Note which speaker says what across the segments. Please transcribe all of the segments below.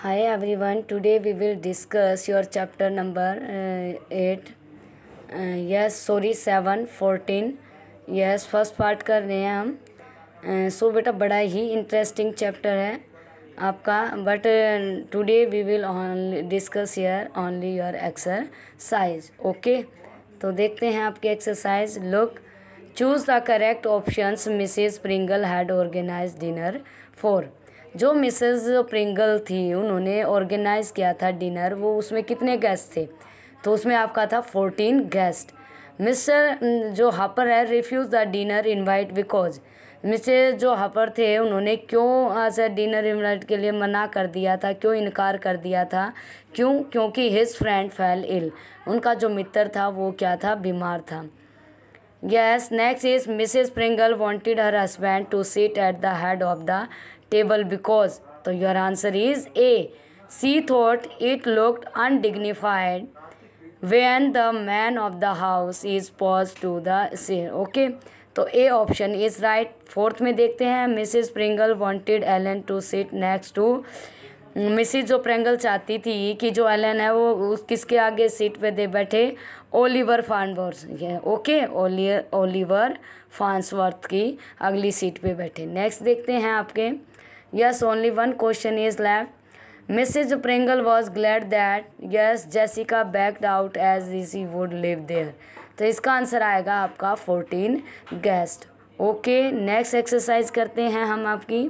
Speaker 1: Hi everyone today we will discuss your chapter number eight yes sorry seven fourteen yes first part कर रहे हैं हम सो uh, so, बेटा बड़ा ही interesting chapter है आपका but today we will discuss yeah only your exercise okay तो देखते हैं आपके exercise look choose the correct options Mrs Pringle had organise dinner for जो मिसेस प्रिंगल थी उन्होंने ऑर्गेनाइज़ किया था डिनर वो उसमें कितने गेस्ट थे तो उसमें आपका था फोर्टीन गेस्ट मिस्टर जो हापर है refuse the dinner invite because Mr जो हापर थे उन्होंने क्यों आज डिनर इनवाइट के लिए मना कर दिया था क्यों इनकार कर दिया था क्यों क्योंकि हिज फ्रेंड फेल इल उनका जो मित्र था वो क्या था बीमार था yes next is Mrs Pringle wanted her husband to seat at the head of the table because तो your answer is A C thought it looked undignified when the man of the house is pause to din okay तो A option is right fourth में देखते हैं Mrs Pringle wanted Alan to sit next to Mrs जो Pringle चाहती थी कि जो Elon है वो उस किसके आगे सीट पे दे बैठे Oliver Farnsworth okay Oliver Oliver Farnsworth की अगली सीट पे बैठे नेक्स्ट देखते हैं आपके yes only one question is left Mrs Pringle was glad that yes का backed out as easy would live there तो इसका आंसर आएगा आपका fourteen guest okay next exercise करते हैं हम आपकी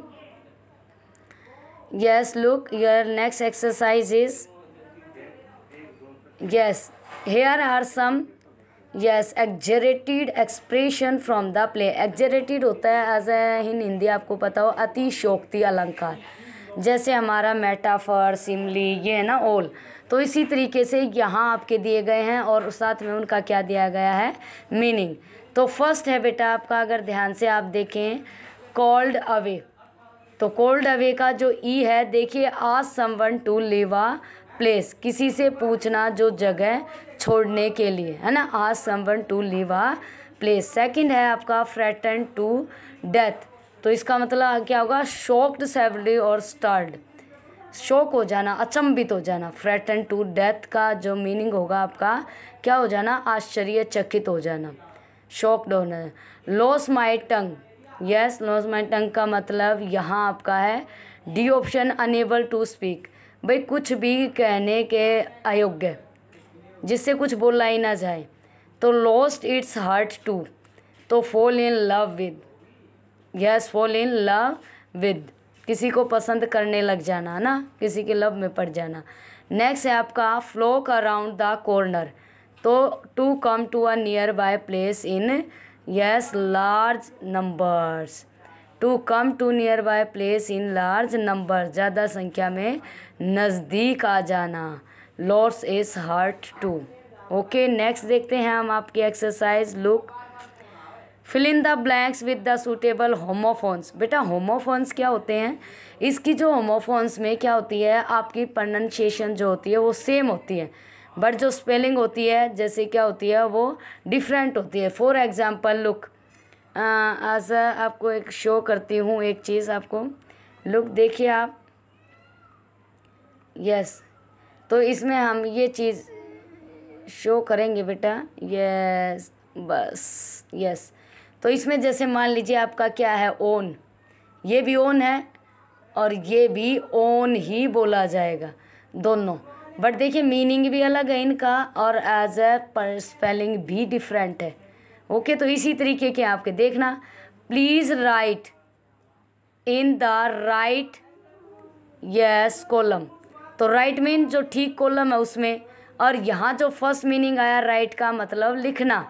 Speaker 1: yes look your next exercise is yes here are some yes exaggerated expression from the play एग्जरेटेड होता है एज ए इन हिंदी आपको पता हो अतिशोक्ति अलंकार जैसे हमारा मेटाफर सिमली ये है ना ओल तो इसी तरीके से यहाँ आपके दिए गए हैं और साथ में उनका क्या दिया गया है मीनिंग तो फर्स्ट है बेटा आपका अगर ध्यान से आप देखें कोल्ड अवे तो कोल्ड अवे का जो ई e है देखिए आज समवन टू लेवा प्लेस किसी से पूछना जो जगह छोड़ने के लिए है ना आज someone to live a place second है आपका फ्रेटन टू डेथ तो इसका मतलब क्या होगा शॉक्ड सेवली और स्टार्ड शॉक हो जाना अचंभित हो जाना फ्रेटन टू डेथ का जो मीनिंग होगा आपका क्या हो जाना आश्चर्यचकित हो जाना शॉक्ड होना lose my tongue yes lose my tongue का मतलब यहाँ आपका है D option unable to speak भाई कुछ भी कहने के अयोग्य जिससे कुछ बोलना ही ना जाए तो लॉस्ट इट्स हार्ट टू तो fall in love with yes fall in love with किसी को पसंद करने लग जाना है ना किसी के लव में पड़ जाना नेक्स्ट है आपका फ्लोक अराउंड द कॉर्नर तो to come to a nearby place in yes large numbers to come to nearby place in large number ज़्यादा संख्या में नज़दीक आ जाना lose his heart to okay next देखते हैं हम आपकी exercise look fill in the blanks with the suitable homophones बेटा होमोफोन्स क्या होते हैं इसकी जो होमोफोन्स में क्या होती है आपकी प्रनंसिएशन जो होती है वो सेम होती है बट जो स्पेलिंग होती है जैसे क्या होती है वो डिफरेंट होती है फॉर एग्जाम्पल लुक आज आपको एक शो करती हूँ एक चीज़ आपको लुक देखिए आप यस तो इसमें हम ये चीज़ शो करेंगे बेटा यस बस यस तो इसमें जैसे मान लीजिए आपका क्या है ओन ये भी ओन है और ये भी ओन ही बोला जाएगा दोनों बट देखिए मीनिंग भी अलग है इनका और एज ए पर स्पेलिंग भी डिफरेंट है ओके तो इसी तरीके के आपके देखना please write in the right yes column तो राइट right मीन जो ठीक कॉलम है उसमें और यहाँ जो फर्स्ट मीनिंग आया राइट right का मतलब लिखना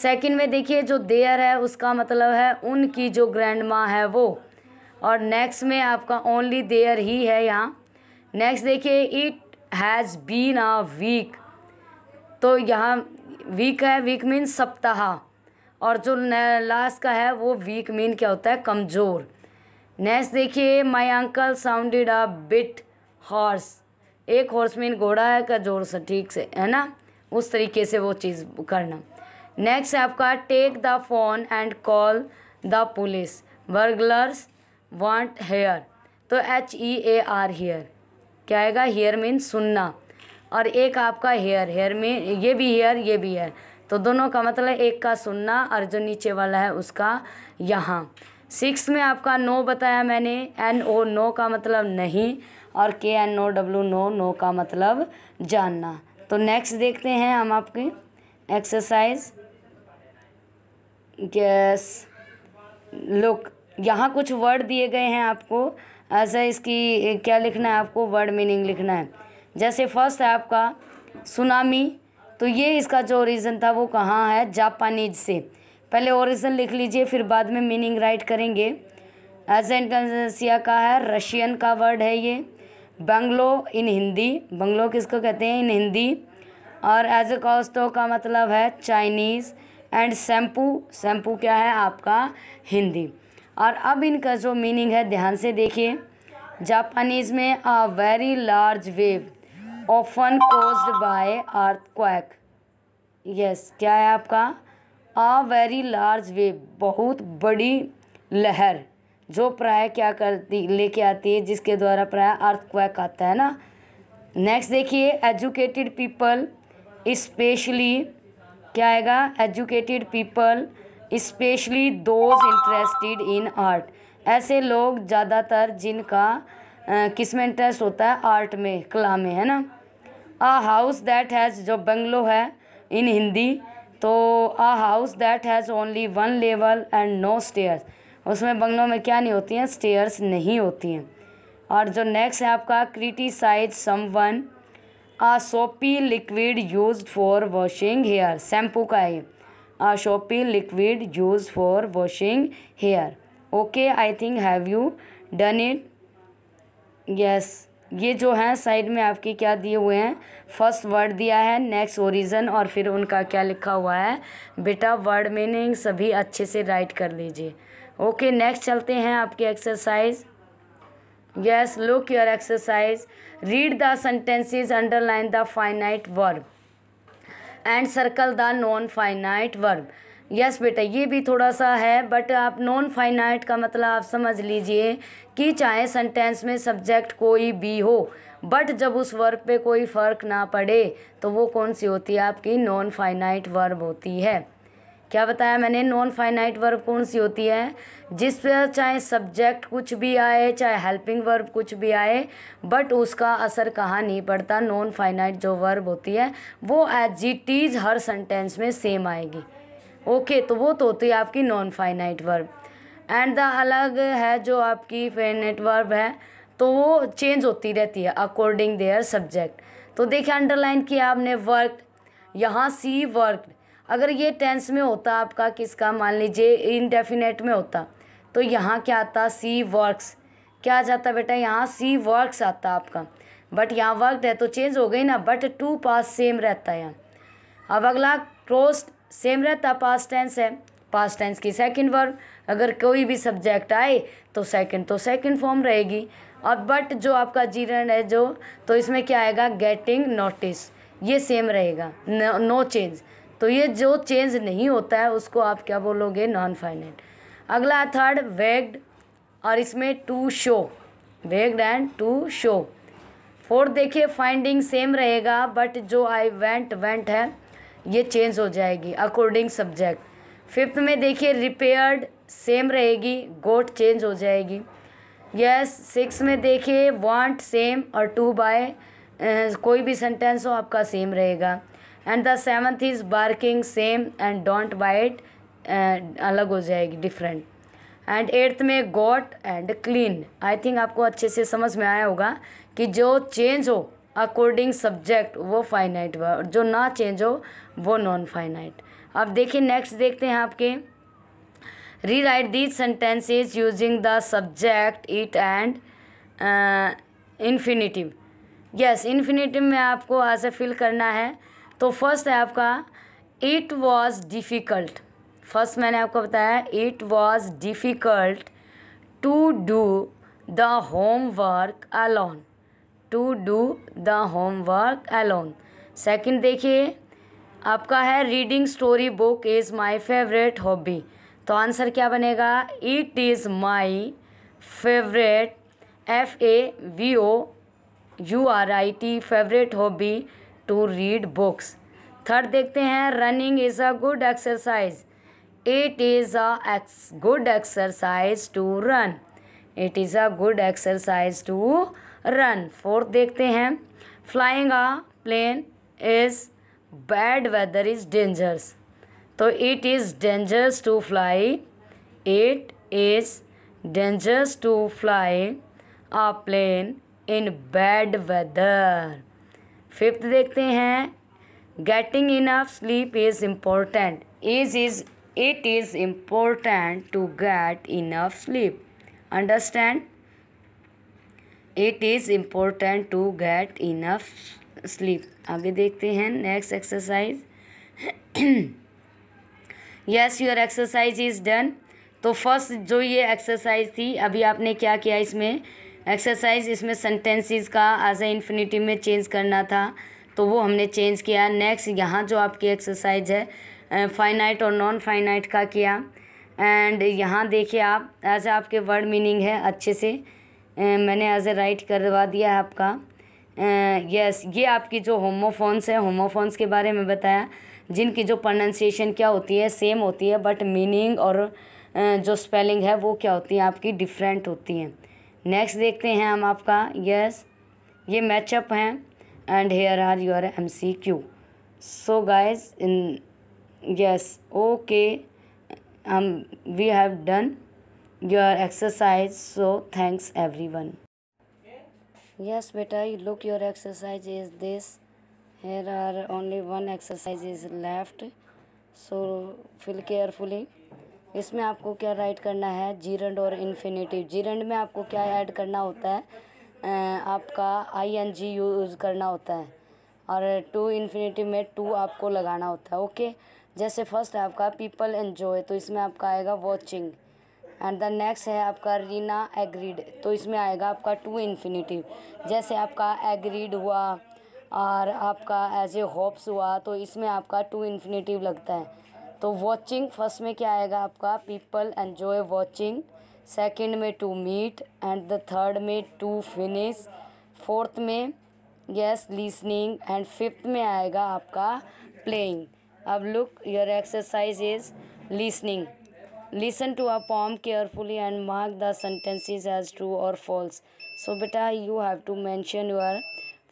Speaker 1: सेकंड में देखिए जो देयर है उसका मतलब है उनकी जो ग्रैंड माँ है वो और नेक्स्ट में आपका ओनली देयर ही है यहाँ नेक्स्ट देखिए it has been a weak तो यहाँ वीक है वीक मीन सप्ताह और जो लास्ट का है वो वीक मीन क्या होता है कमज़ोर नेक्स्ट देखिए my uncle sounded a bit hoarse एक हॉर्स मीन घोड़ा है का जोर से ठीक से है ना उस तरीके से वो चीज़ करना नेक्स्ट है आपका take the phone and call the police burglars want here तो H E A R here क्या आएगा हेयर मीन सुनना और एक आपका हेयर हेयर में ये भी हेयर ये भी हेयर तो दोनों का मतलब एक का सुनना और जो नीचे वाला है उसका यहाँ सिक्स में आपका नो बताया मैंने एन ओ नो का मतलब नहीं और K N O W know know का मतलब जानना तो नेक्स्ट देखते हैं हम आपके एक्सरसाइज गैस लुक यहाँ कुछ वर्ड दिए गए हैं आपको ऐसा इसकी क्या लिखना है आपको वर्ड मीनिंग लिखना है जैसे फर्स्ट है आपका सुनामी तो ये इसका जो ओरिजिन था वो कहाँ है जापानीज से पहले ओरिजिन लिख लीजिए फिर बाद में मीनिंग राइट करेंगे एजेंटसिया का है रशियन का वर्ड है ये बंगलो इन हिंदी बंगलो किसको कहते हैं इन हिंदी और एज ए कॉस्टो का मतलब है चाइनीज़ एंड शैम्पू शैम्पू क्या है आपका हिंदी और अब इनका जो मीनिंग है ध्यान से देखिए जापानीज़ में a very large wave often caused by quake yes क्या है आपका आ वेरी लार्ज वे बहुत बड़ी लहर जो प्राय क्या करती लेके आती है जिसके द्वारा प्राय क्वैक आता है ना नेक्स्ट देखिए एजुकेटेड पीपल इस्पेशली क्या आएगा educated people especially those interested in art ऐसे लोग ज़्यादातर जिनका किस में इंटरेस्ट होता है आर्ट में कला में है ना आ हाउस दैट हैज़ जो बंगलो है इन हिंदी तो a house that has only one level and no stairs उसमें बंगलों में क्या नहीं होती हैं स्टेयर्स नहीं होती हैं और जो नेक्स्ट है आपका criticise some someone a soapy liquid use for washing hair shampoo का है a soapy liquid use for washing hair okay I think have you done it yes ये जो है साइड में आपके क्या दिए हुए हैं फर्स्ट वर्ड दिया है नेक्स्ट ओरिजन और फिर उनका क्या लिखा हुआ है बेटा वर्ड मीनिंग सभी अच्छे से राइट कर लीजिए ओके नेक्स्ट चलते हैं आपकी exercise yes look your exercise read the sentences underline the finite verb and circle the non finite verb yes बेटा ये भी थोड़ा सा है बट आप नॉन फाइनाइट का मतलब आप समझ लीजिए कि चाहे सेंटेंस में सब्जेक्ट कोई भी हो बट जब उस वर्ब पे कोई फ़र्क ना पड़े तो वो कौन सी होती है आपकी नॉन फाइनाइट वर्ब होती है क्या बताया मैंने नॉन फाइनाइट वर्ब कौन सी होती है जिस पर चाहे सब्जेक्ट कुछ भी आए चाहे हेल्पिंग वर्ब कुछ भी आए बट उसका असर कहाँ नहीं पड़ता नॉन फाइनाइट जो वर्ब होती है वो एज इट इज़ हर सेंटेंस में सेम आएगी ओके तो वो तो होती है आपकी non finite verb and the अलग है जो आपकी फाइनाइट वर्ब है तो वो चेंज होती रहती है अकॉर्डिंग देयर सब्जेक्ट तो देखिए अंडरलाइन किया आपने वर्क यहाँ सी वर्क अगर ये टेंस में होता आपका किसका मान लीजिए इनडेफिनेट में होता तो यहाँ क्या आता सी वर्क्स क्या आ जाता बेटा यहाँ सी वर्क्स आता आपका बट यहाँ वर्क है तो चेंज हो गई ना बट टू पास सेम रहता है यहाँ अब अगला क्रोस्ट सेम रहता है टेंस है पास टेंस की सेकंड वर्ब अगर कोई भी सब्जेक्ट आए तो सेकंड तो सेकंड फॉर्म रहेगी और बट जो आपका जीरन है जो तो इसमें क्या आएगा गेटिंग नोटिस ये सेम रहेगा नो चेंज तो ये जो चेंज नहीं होता है उसको आप क्या बोलोगे नॉन फाइनेट अगला थर्ड वेग्ड और इसमें to show wagged and to show fourth देखिए फाइंडिंग सेम रहेगा बट जो आई वेंट वेंट है ये चेंज हो जाएगी अकॉर्डिंग सब्जेक्ट फिफ्थ में देखिए रिपेयर्ड सेम रहेगी गोट चेंज हो जाएगी यस सिक्स में देखिए वांट सेम और टू बाय कोई भी सेंटेंस हो आपका सेम रहेगा and the seventh is barking same and don't bite अलग हो जाएगी डिफरेंट एंड एट्थ में got and clean I think आपको अच्छे से समझ में आया होगा कि जो चेंज हो अकॉर्डिंग सब्जेक्ट वो फाइनाइट हुआ और जो ना चेंज हो वो नॉन फाइनाइट अब देखिए नेक्स्ट देखते हैं आपके rewrite these sentences using the subject it and infinitive yes infinitive में आपको आज फिल करना है तो फर्स्ट है आपका इट वॉज डिफ़िकल्ट फर्स्ट मैंने आपको बताया it was difficult to do the homework alone to do the homework alone second देखिए आपका है reading story book is my favourite hobby तो आंसर क्या बनेगा it is my favourite F A V O U R I T favourite hobby to read books third देखते हैं running is a good exercise it is a good exercise to run it is a good exercise to run fourth देखते हैं flying a plane is bad weather is dangerous तो it is dangerous to fly it is dangerous to fly a plane in bad weather fifth देखते हैं getting enough sleep is important is is it is important to get enough sleep understand it is important to get enough sleep आगे देखते हैं next exercise yes your exercise is done तो first जो ये exercise थी अभी आपने क्या किया इसमें एक्सरसाइज इसमें सेंटेंसेस का एज ए इन्फिनिटी में चेंज करना था तो वो हमने चेंज किया नेक्स्ट यहाँ जो आपकी एक्सरसाइज है फाइनाइट और नॉन फाइनाइट का किया एंड यहाँ देखिए आप एज आपके वर्ड मीनिंग है अच्छे से मैंने एज ए राइट करवा दिया है आपका यस ये आपकी जो होमोफोन्स है होमोफोन्स के बारे में बताया जिनकी जो प्रोनाशिएशन क्या होती है सेम होती है बट मीनिंग और जो स्पेलिंग है वो क्या होती है आपकी डिफरेंट होती हैं नेक्स्ट देखते हैं हम आपका यस ये मैचअप हैं and here are your M C Q so guys in yes okay um, we have done your exercise so thanks everyone yes beta look your exercise is this here are only one exercise is left so fill carefully इसमें आपको क्या right करना है gerund और infinitive gerund में आपको क्या add करना होता है आपका आई एन जी यूज़ करना होता है और टू इन्फिनेटिव में टू आपको लगाना होता है ओके okay? जैसे फर्स्ट है आपका पीपल एन्जॉय तो इसमें आपका आएगा वॉचिंग एंड द नेक्स्ट है आपका रीना एग्रीड तो इसमें आएगा आपका टू इन्फिनेटिव जैसे आपका एग्रीड हुआ और आपका एज ए होप्स हुआ तो इसमें आपका टू इन्फिनेटिव लगता है तो वॉचिंग फर्स्ट में क्या आएगा आपका पीपल एन्जॉय वॉचिंग सेकेंड में to meet and the third में टू फिनिश फोर्थ में यस लिसनिंग एंड फिफ्थ में आएगा आपका playing Now look, your exercise is listening. Listen to a poem carefully and mark the sentences as true or false. So, beta, you have to mention your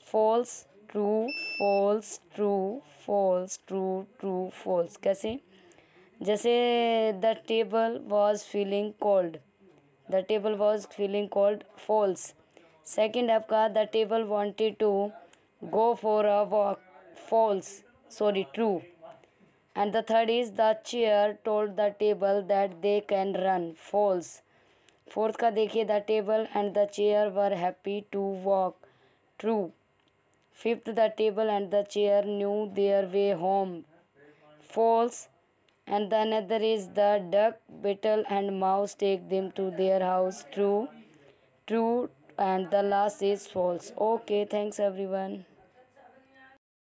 Speaker 1: false, true, false, true, false, true, true, false. कैसे जैसे the table was feeling cold. The table was feeling cold. False. Second आपका the table wanted to go for a walk. False. Sorry, true. And the third is the chair told the table that they can run. False. Fourth, ka dekhe the table and the chair were happy to walk. True. Fifth, the table and the chair knew their way home. False. and the another is the duck beetle and mouse take them to their house true true and the last is false okay thanks everyone